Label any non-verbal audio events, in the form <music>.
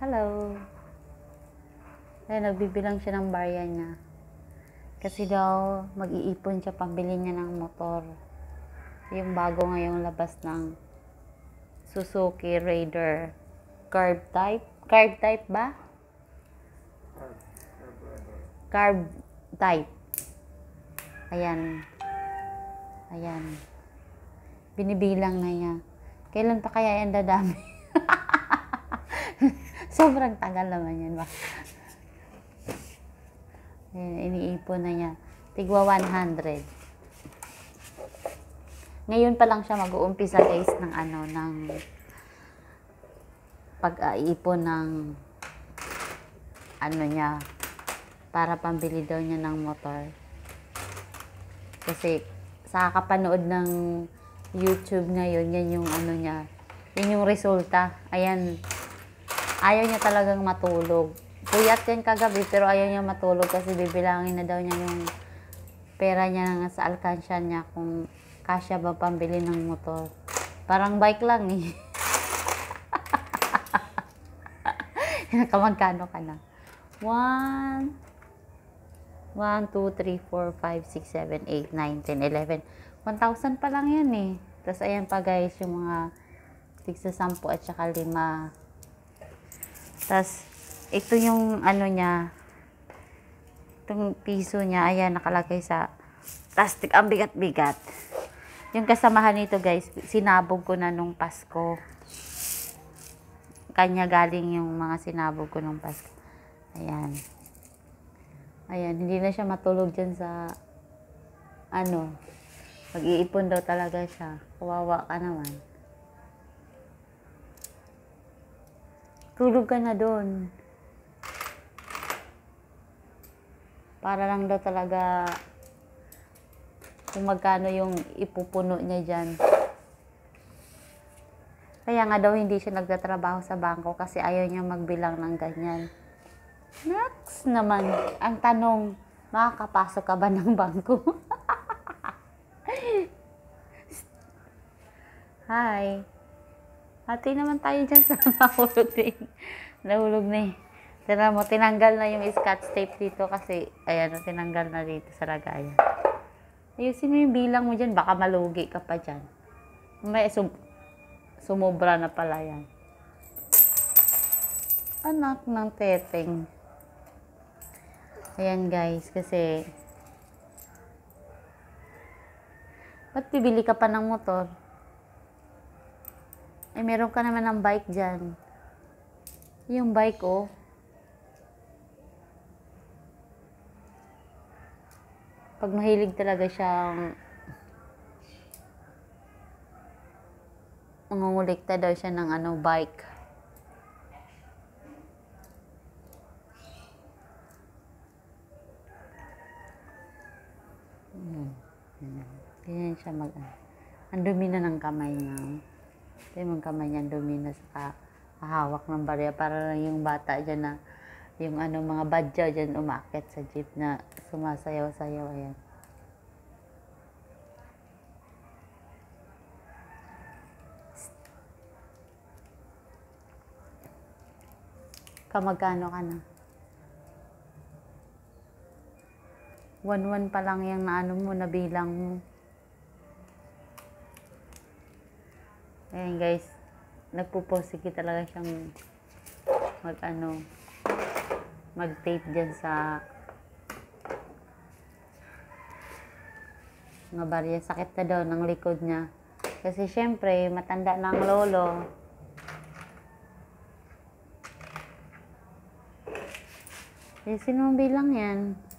hello. Ay, nagbibilang siya ng barya niya. Kasi daw, mag-iipon siya pambili niya ng motor. Yung bago ngayong labas ng Suzuki Raider carb type. Carb type ba? Carb type. Ayan. Ayan. Binibilang na niya. Kailan pa kaya yan dadami? <laughs> Sobrang tagal naman yan. Ba? Iniipon na niya. Tigwa 100. Ngayon pa lang siya mag-uumpisa guys ng ano, ng pag iipon ng ano niya para pambili daw niya ng motor. Kasi sa kapanood ng YouTube ngayon, yan yung ano niya, yan yung resulta. Ayan, ayaw niya talagang matulog. Puyat yan kagabi pero ayaw niya matulog kasi bibilangin na daw niya yung pera niya sa alkansya niya kung kasya ba pambili ng motor. Parang bike lang eh. <laughs> Kamagkano ka na? 1, 1, 2, 3, 4, 5, 6, 7, 8, 9, 10, 11. 1,000 pa lang yan eh. Tapos ayan pa guys, yung mga 6 10 at saka 5 tapos, ito yung ano niya, itong piso niya, ayan, nakalagay sa plastic. Ang bigat-bigat. Yung kasamahan nito, guys, sinabog ko na nung Pasko. Kanya galing yung mga sinabog ko nung Pasko. Ayan. Ayan, hindi na siya matulog dyan sa, ano, mag-iipon daw talaga siya. Kawawa ka naman. Tulog ka na doon. Para lang daw talaga kung magkano yung ipupuno niya dyan. Kaya nga daw hindi siya nagtatrabaho sa bangko kasi ayaw niya magbilang ng ganyan. Next naman, ang tanong, makakapasok ka ba ng bangko? <laughs> Hi. Hati naman tayo dyan sa <laughs> nahulog na eh. Nahulog na eh. Tira mo, tinanggal na yung scotch tape dito kasi, ayan, tinanggal na dito sa lagayan. Ayusin mo yung bilang mo dyan, baka malugi ka pa dyan. May sum sumobra na pala yan. Anak ng teteng. Ayan guys, kasi, ba't bibili ka pa ng motor? Ay, eh, meron ka naman ng bike dyan. Yung bike, oh. Pag mahilig talaga siyang mangungulekta daw siya ng ano, bike. Hmm. hmm. Ganyan siya mag... Ang dumi na ng kamay niya. Kasi yung kamay niyan dumi na sa hawak ng barya. Para lang yung bata dyan na yung ano mga badya dyan umakit sa jeep na sumasayaw-sayaw. Ayan. Kamagkano ka na? 1-1 pa lang yung naano mo, nabilang mo. Ayan guys, nagpuposige talaga siyang mag ano, mag tape dyan sa nga barya. Sakit na daw ng likod niya. Kasi syempre, matanda na ang lolo. Eh, sino bilang yan?